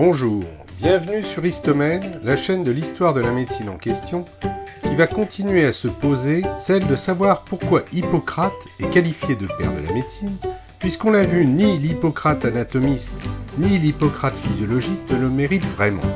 Bonjour, bienvenue sur Istomène, la chaîne de l'histoire de la médecine en question, qui va continuer à se poser celle de savoir pourquoi Hippocrate est qualifié de père de la médecine, puisqu'on l'a vu, ni l'Hippocrate anatomiste, ni l'Hippocrate physiologiste le mérite vraiment.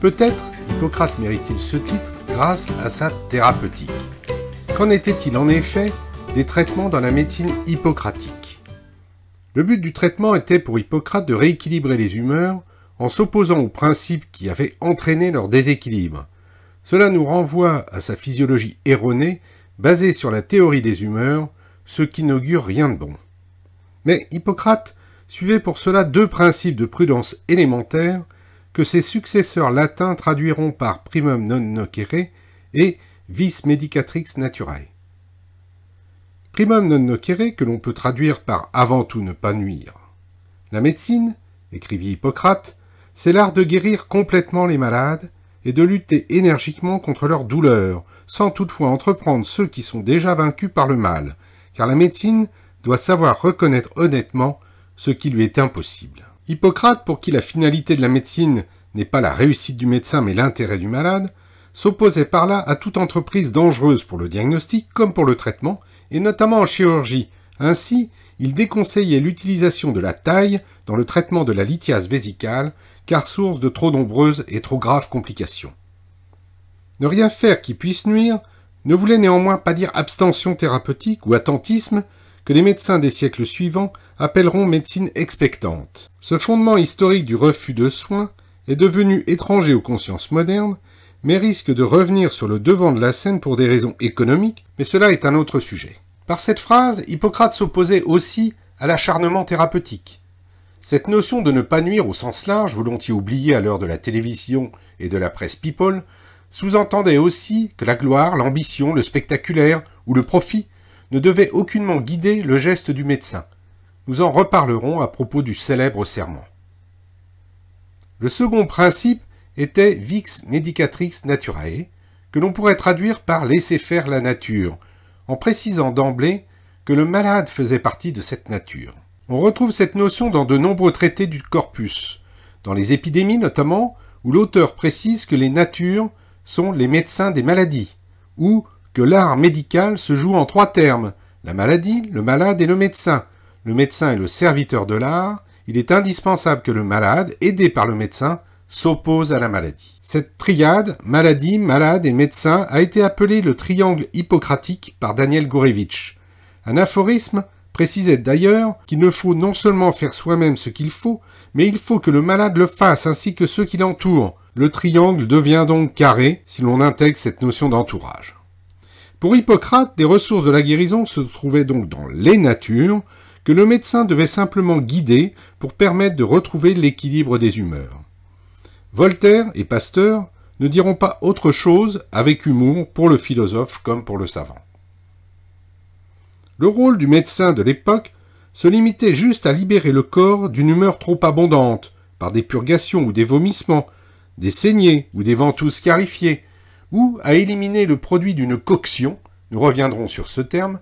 Peut-être Hippocrate mérite-t-il ce titre grâce à sa thérapeutique. Qu'en était-il en effet des traitements dans la médecine hippocratique Le but du traitement était pour Hippocrate de rééquilibrer les humeurs en s'opposant aux principes qui avaient entraîné leur déséquilibre. Cela nous renvoie à sa physiologie erronée, basée sur la théorie des humeurs, ce qui n'augure rien de bon. Mais Hippocrate suivait pour cela deux principes de prudence élémentaires que ses successeurs latins traduiront par primum non nocere et vis medicatrix naturae. Primum non nocere que l'on peut traduire par avant tout ne pas nuire. La médecine, écrivit Hippocrate, c'est l'art de guérir complètement les malades et de lutter énergiquement contre leurs douleurs, sans toutefois entreprendre ceux qui sont déjà vaincus par le mal, car la médecine doit savoir reconnaître honnêtement ce qui lui est impossible. Hippocrate, pour qui la finalité de la médecine n'est pas la réussite du médecin mais l'intérêt du malade, s'opposait par là à toute entreprise dangereuse pour le diagnostic comme pour le traitement, et notamment en chirurgie. Ainsi, il déconseillait l'utilisation de la taille dans le traitement de la lithiase vésicale, car source de trop nombreuses et trop graves complications. Ne rien faire qui puisse nuire ne voulait néanmoins pas dire abstention thérapeutique ou attentisme que les médecins des siècles suivants appelleront médecine expectante. Ce fondement historique du refus de soins est devenu étranger aux consciences modernes, mais risque de revenir sur le devant de la scène pour des raisons économiques, mais cela est un autre sujet. Par cette phrase, Hippocrate s'opposait aussi à l'acharnement thérapeutique. Cette notion de ne pas nuire au sens large, volontiers oubliée à l'heure de la télévision et de la presse people, sous-entendait aussi que la gloire, l'ambition, le spectaculaire ou le profit ne devaient aucunement guider le geste du médecin. Nous en reparlerons à propos du célèbre serment. Le second principe était Vix Medicatrix Naturae, que l'on pourrait traduire par laisser faire la nature, en précisant d'emblée que le malade faisait partie de cette nature. On retrouve cette notion dans de nombreux traités du corpus, dans les épidémies notamment, où l'auteur précise que les natures sont les médecins des maladies, ou que l'art médical se joue en trois termes, la maladie, le malade et le médecin. Le médecin est le serviteur de l'art, il est indispensable que le malade, aidé par le médecin, s'oppose à la maladie. Cette triade, maladie, malade et médecin, a été appelée le triangle hippocratique par Daniel Gorevitch. Un aphorisme précisait d'ailleurs qu'il ne faut non seulement faire soi-même ce qu'il faut, mais il faut que le malade le fasse ainsi que ceux qui l'entourent. Le triangle devient donc carré si l'on intègre cette notion d'entourage. Pour Hippocrate, les ressources de la guérison se trouvaient donc dans les natures, que le médecin devait simplement guider pour permettre de retrouver l'équilibre des humeurs. Voltaire et Pasteur ne diront pas autre chose avec humour pour le philosophe comme pour le savant. Le rôle du médecin de l'époque se limitait juste à libérer le corps d'une humeur trop abondante, par des purgations ou des vomissements, des saignées ou des ventouses scarifiées, ou à éliminer le produit d'une coction, nous reviendrons sur ce terme,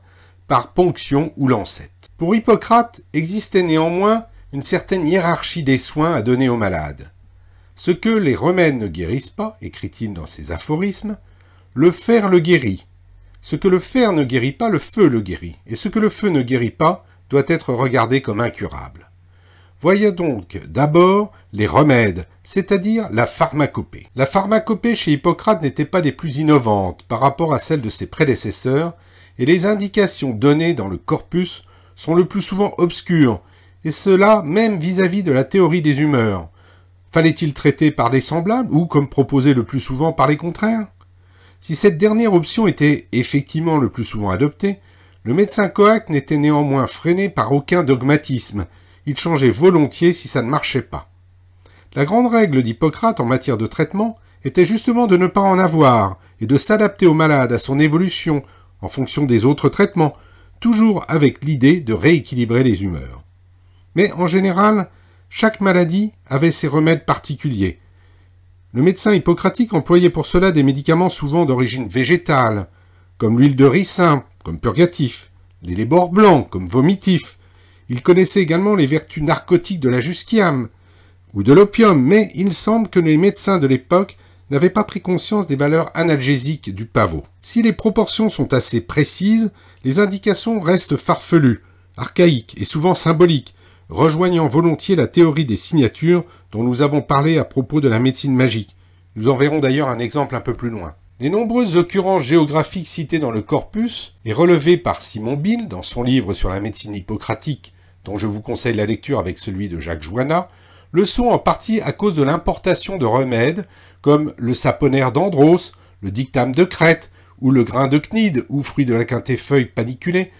par ponction ou lancette. Pour Hippocrate existait néanmoins une certaine hiérarchie des soins à donner aux malades. Ce que les remèdes ne guérissent pas, écrit-il dans ses aphorismes, le fer le guérit. Ce que le fer ne guérit pas, le feu le guérit. Et ce que le feu ne guérit pas, doit être regardé comme incurable. Voyez donc d'abord les remèdes, c'est-à-dire la pharmacopée. La pharmacopée chez Hippocrate n'était pas des plus innovantes par rapport à celle de ses prédécesseurs, et les indications données dans le corpus sont le plus souvent obscures, et cela même vis à -vis de la théorie des humeurs, Fallait-il traiter par les semblables ou, comme proposé le plus souvent, par les contraires Si cette dernière option était effectivement le plus souvent adoptée, le médecin Coac n'était néanmoins freiné par aucun dogmatisme. Il changeait volontiers si ça ne marchait pas. La grande règle d'Hippocrate en matière de traitement était justement de ne pas en avoir et de s'adapter au malade à son évolution en fonction des autres traitements, toujours avec l'idée de rééquilibrer les humeurs. Mais en général, chaque maladie avait ses remèdes particuliers. Le médecin hippocratique employait pour cela des médicaments souvent d'origine végétale, comme l'huile de ricin, comme purgatif, les lébores blancs, comme vomitif. Il connaissait également les vertus narcotiques de la jusquiame ou de l'opium, mais il semble que les médecins de l'époque n'avaient pas pris conscience des valeurs analgésiques du pavot. Si les proportions sont assez précises, les indications restent farfelues, archaïques et souvent symboliques, rejoignant volontiers la théorie des signatures dont nous avons parlé à propos de la médecine magique. Nous en verrons d'ailleurs un exemple un peu plus loin. Les nombreuses occurrences géographiques citées dans le corpus et relevées par Simon Bill dans son livre sur la médecine hippocratique, dont je vous conseille la lecture avec celui de Jacques Joanna, le sont en partie à cause de l'importation de remèdes comme le saponaire d'Andros, le dictame de Crète ou le grain de Cnide ou fruit de la feuille paniculée,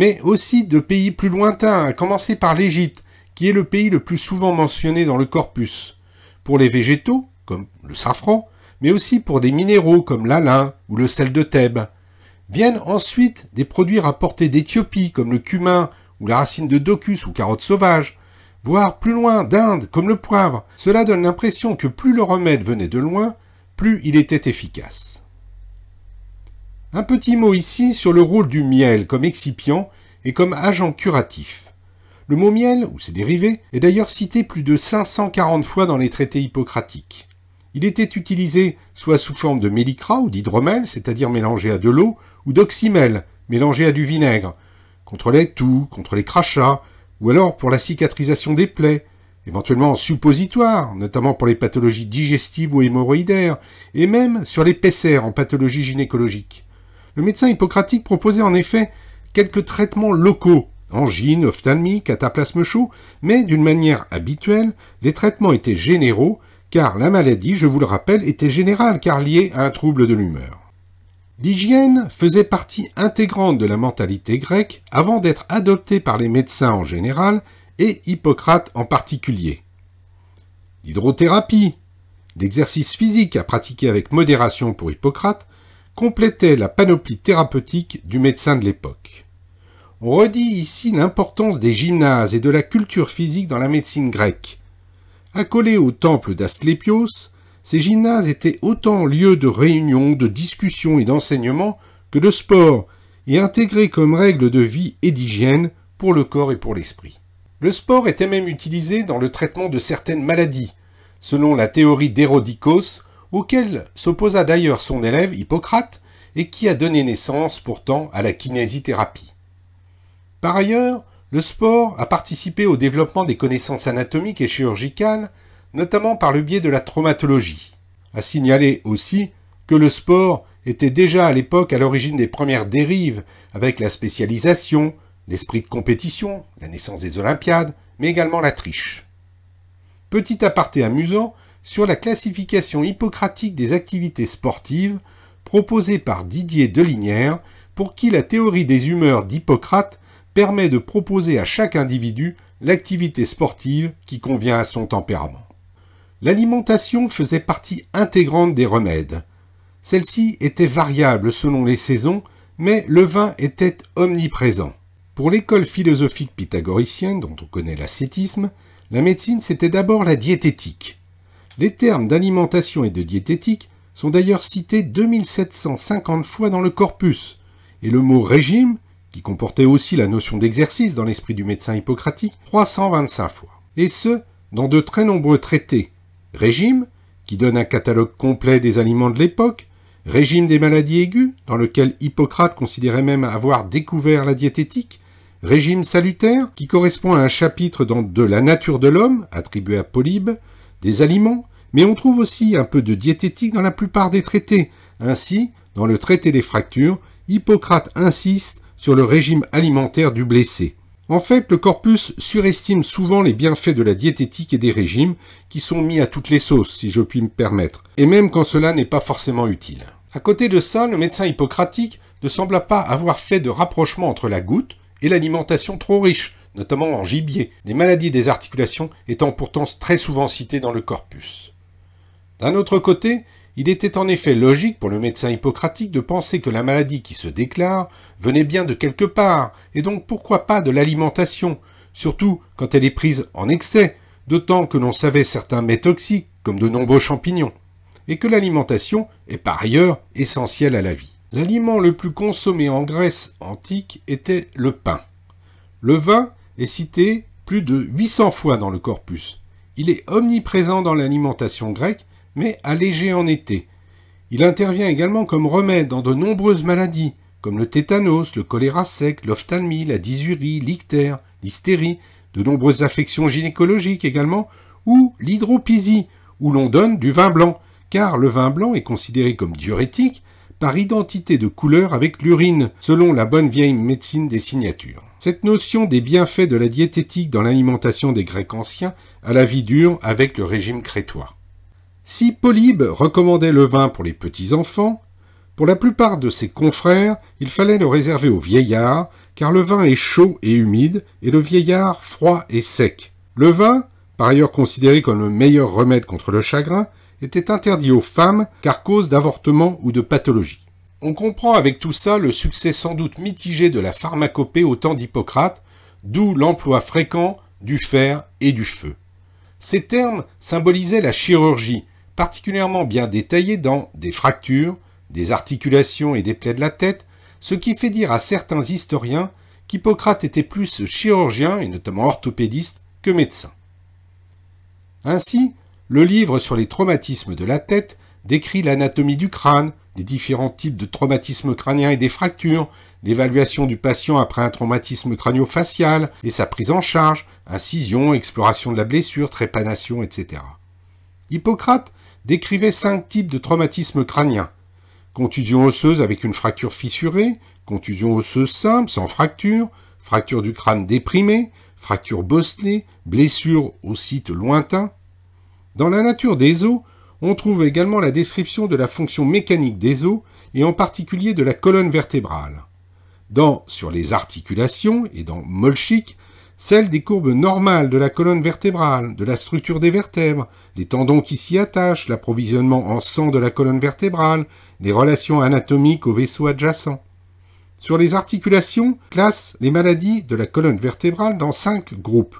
mais aussi de pays plus lointains, à commencer par l'Égypte, qui est le pays le plus souvent mentionné dans le corpus, pour les végétaux, comme le safran, mais aussi pour des minéraux comme l'alun ou le sel de Thèbes. Viennent ensuite des produits rapportés d'Éthiopie, comme le cumin ou la racine de docus ou carotte sauvage, voire plus loin d'Inde, comme le poivre. Cela donne l'impression que plus le remède venait de loin, plus il était efficace. Un petit mot ici sur le rôle du miel comme excipient et comme agent curatif. Le mot miel, ou ses dérivés, est d'ailleurs cité plus de 540 fois dans les traités hippocratiques. Il était utilisé soit sous forme de mélicra ou d'hydromel, c'est-à-dire mélangé à de l'eau, ou d'oxymel, mélangé à du vinaigre, contre les toux, contre les crachats, ou alors pour la cicatrisation des plaies, éventuellement en suppositoire, notamment pour les pathologies digestives ou hémorroïdaires, et même sur les PCR en pathologie gynécologique. Le médecin hippocratique proposait en effet quelques traitements locaux, angine, ophtalmie, cataplasme chaud, mais d'une manière habituelle, les traitements étaient généraux, car la maladie, je vous le rappelle, était générale, car liée à un trouble de l'humeur. L'hygiène faisait partie intégrante de la mentalité grecque avant d'être adoptée par les médecins en général et Hippocrate en particulier. L'hydrothérapie, l'exercice physique à pratiquer avec modération pour Hippocrate, complétaient la panoplie thérapeutique du médecin de l'époque. On redit ici l'importance des gymnases et de la culture physique dans la médecine grecque. Accolés au temple d'Asclépios, ces gymnases étaient autant lieux de réunion, de discussion et d'enseignement que de sport, et intégrés comme règles de vie et d'hygiène pour le corps et pour l'esprit. Le sport était même utilisé dans le traitement de certaines maladies. Selon la théorie d'Hérodicos, auquel s'opposa d'ailleurs son élève Hippocrate et qui a donné naissance pourtant à la kinésithérapie. Par ailleurs, le sport a participé au développement des connaissances anatomiques et chirurgicales, notamment par le biais de la traumatologie. A signaler aussi que le sport était déjà à l'époque à l'origine des premières dérives avec la spécialisation, l'esprit de compétition, la naissance des Olympiades, mais également la triche. Petit aparté amusant, sur la classification hippocratique des activités sportives proposée par Didier Delinière, pour qui la théorie des humeurs d'Hippocrate permet de proposer à chaque individu l'activité sportive qui convient à son tempérament. L'alimentation faisait partie intégrante des remèdes. Celle-ci était variable selon les saisons, mais le vin était omniprésent. Pour l'école philosophique pythagoricienne, dont on connaît l'ascétisme, la médecine c'était d'abord la diététique. Les termes d'alimentation et de diététique sont d'ailleurs cités 2750 fois dans le corpus, et le mot régime, qui comportait aussi la notion d'exercice dans l'esprit du médecin hippocratique, 325 fois. Et ce, dans de très nombreux traités. Régime, qui donne un catalogue complet des aliments de l'époque, régime des maladies aiguës, dans lequel Hippocrate considérait même avoir découvert la diététique, régime salutaire, qui correspond à un chapitre dans De la nature de l'homme, attribué à Polybe, des aliments, mais on trouve aussi un peu de diététique dans la plupart des traités. Ainsi, dans le traité des fractures, Hippocrate insiste sur le régime alimentaire du blessé. En fait, le corpus surestime souvent les bienfaits de la diététique et des régimes qui sont mis à toutes les sauces, si je puis me permettre, et même quand cela n'est pas forcément utile. À côté de ça, le médecin hippocratique ne sembla pas avoir fait de rapprochement entre la goutte et l'alimentation trop riche, notamment en gibier, les maladies des articulations étant pourtant très souvent citées dans le corpus. D'un autre côté, il était en effet logique pour le médecin hippocratique de penser que la maladie qui se déclare venait bien de quelque part, et donc pourquoi pas de l'alimentation, surtout quand elle est prise en excès, d'autant que l'on savait certains mets toxiques, comme de nombreux champignons, et que l'alimentation est par ailleurs essentielle à la vie. L'aliment le plus consommé en Grèce antique était le pain. Le vin est cité plus de 800 fois dans le corpus. Il est omniprésent dans l'alimentation grecque mais allégé en été. Il intervient également comme remède dans de nombreuses maladies, comme le tétanos, le choléra sec, l'ophtalmie, la dysurie, l'ictère, l'hystérie, de nombreuses affections gynécologiques également, ou l'hydropisie, où l'on donne du vin blanc, car le vin blanc est considéré comme diurétique par identité de couleur avec l'urine, selon la bonne vieille médecine des signatures. Cette notion des bienfaits de la diététique dans l'alimentation des Grecs anciens a la vie dure avec le régime crétois. Si Polybe recommandait le vin pour les petits-enfants, pour la plupart de ses confrères, il fallait le réserver aux vieillards, car le vin est chaud et humide, et le vieillard froid et sec. Le vin, par ailleurs considéré comme le meilleur remède contre le chagrin, était interdit aux femmes car cause d'avortement ou de pathologie. On comprend avec tout ça le succès sans doute mitigé de la pharmacopée au temps d'Hippocrate, d'où l'emploi fréquent du fer et du feu. Ces termes symbolisaient la chirurgie, particulièrement bien détaillé dans des fractures, des articulations et des plaies de la tête, ce qui fait dire à certains historiens qu'Hippocrate était plus chirurgien, et notamment orthopédiste, que médecin. Ainsi, le livre sur les traumatismes de la tête décrit l'anatomie du crâne, les différents types de traumatismes crâniens et des fractures, l'évaluation du patient après un traumatisme crânio-facial et sa prise en charge, incision, exploration de la blessure, trépanation, etc. Hippocrate décrivait cinq types de traumatismes crâniens. Contusion osseuse avec une fracture fissurée, contusion osseuse simple sans fracture, fracture du crâne déprimée, fracture bosselée, blessure au site lointain. Dans la nature des os, on trouve également la description de la fonction mécanique des os et en particulier de la colonne vertébrale. Dans Sur les articulations et dans Molchik, celle des courbes normales de la colonne vertébrale, de la structure des vertèbres, les tendons qui s'y attachent, l'approvisionnement en sang de la colonne vertébrale, les relations anatomiques aux vaisseaux adjacents. Sur les articulations, classe les maladies de la colonne vertébrale dans cinq groupes.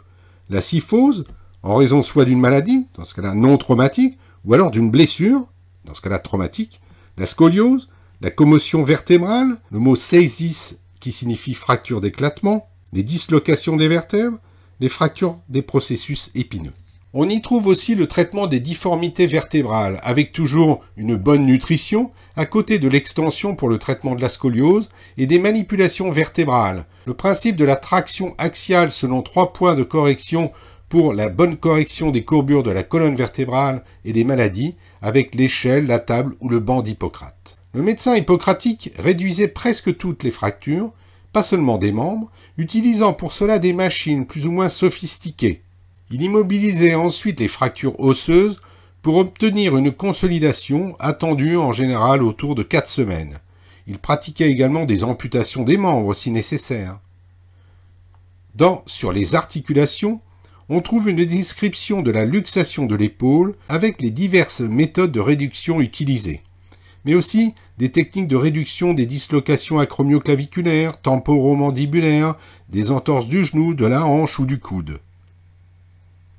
La syphose, en raison soit d'une maladie, dans ce cas-là non traumatique, ou alors d'une blessure, dans ce cas-là traumatique, la scoliose, la commotion vertébrale, le mot seisis qui signifie fracture d'éclatement, les dislocations des vertèbres, les fractures des processus épineux. On y trouve aussi le traitement des difformités vertébrales, avec toujours une bonne nutrition, à côté de l'extension pour le traitement de la scoliose, et des manipulations vertébrales. Le principe de la traction axiale selon trois points de correction pour la bonne correction des courbures de la colonne vertébrale et des maladies, avec l'échelle, la table ou le banc d'Hippocrate. Le médecin hippocratique réduisait presque toutes les fractures, pas seulement des membres, utilisant pour cela des machines plus ou moins sophistiquées. Il immobilisait ensuite les fractures osseuses pour obtenir une consolidation attendue en général autour de 4 semaines. Il pratiquait également des amputations des membres si nécessaire. Dans Sur les articulations, on trouve une description de la luxation de l'épaule avec les diverses méthodes de réduction utilisées, mais aussi des techniques de réduction des dislocations acromioclaviculaires, temporomandibulaires, des entorses du genou, de la hanche ou du coude.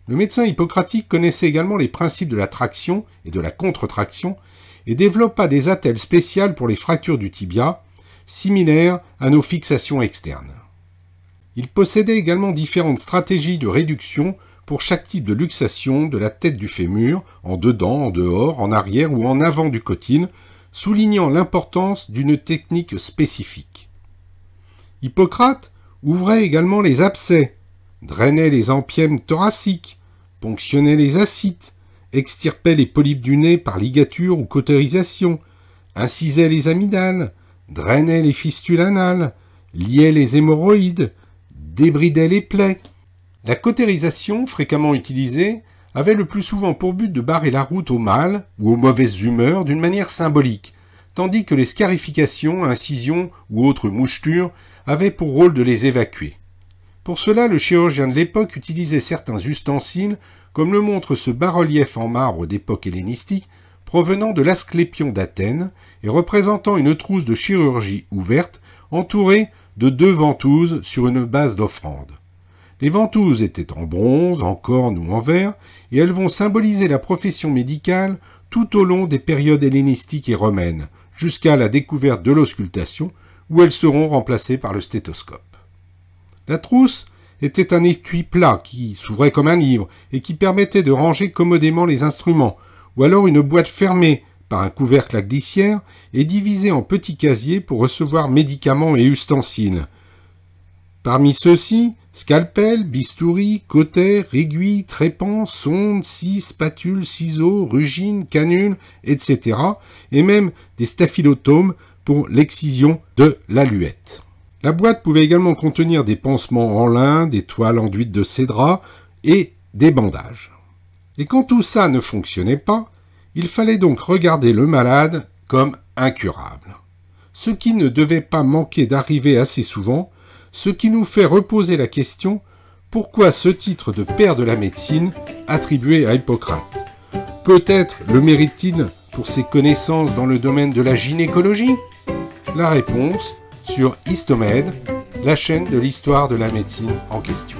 Le médecin hippocratique connaissait également les principes de la traction et de la contre-traction et développa des attelles spéciales pour les fractures du tibia, similaires à nos fixations externes. Il possédait également différentes stratégies de réduction pour chaque type de luxation de la tête du fémur, en dedans, en dehors, en arrière ou en avant du cotine, soulignant l'importance d'une technique spécifique. Hippocrate ouvrait également les abcès, drainait les empièmes thoraciques, ponctionnait les ascites, extirpait les polypes du nez par ligature ou cautérisation, incisait les amygdales, drainait les fistules anales, liait les hémorroïdes, débridait les plaies. La cautérisation, fréquemment utilisée, avait le plus souvent pour but de barrer la route au mal ou aux mauvaises humeurs d'une manière symbolique, tandis que les scarifications, incisions ou autres mouchetures avaient pour rôle de les évacuer. Pour cela, le chirurgien de l'époque utilisait certains ustensiles, comme le montre ce bas-relief en marbre d'époque hellénistique, provenant de l'Asclépion d'Athènes et représentant une trousse de chirurgie ouverte entourée de deux ventouses sur une base d'offrande. Les ventouses étaient en bronze, en corne ou en verre, et elles vont symboliser la profession médicale tout au long des périodes hellénistiques et romaines, jusqu'à la découverte de l'auscultation, où elles seront remplacées par le stéthoscope. La trousse était un étui plat qui s'ouvrait comme un livre et qui permettait de ranger commodément les instruments, ou alors une boîte fermée par un couvercle à glissière et divisée en petits casiers pour recevoir médicaments et ustensiles. Parmi ceux-ci, Scalpel, bistouri, cautères, aiguille, trépan, sonde, scie, spatule, ciseaux, rugine, canule, etc. et même des staphylotomes pour l'excision de l'aluette. La boîte pouvait également contenir des pansements en lin, des toiles enduites de cédra et des bandages. Et quand tout ça ne fonctionnait pas, il fallait donc regarder le malade comme incurable. Ce qui ne devait pas manquer d'arriver assez souvent, ce qui nous fait reposer la question pourquoi ce titre de père de la médecine attribué à Hippocrate Peut-être le mérite-t-il pour ses connaissances dans le domaine de la gynécologie La réponse sur Histomède, la chaîne de l'histoire de la médecine en question.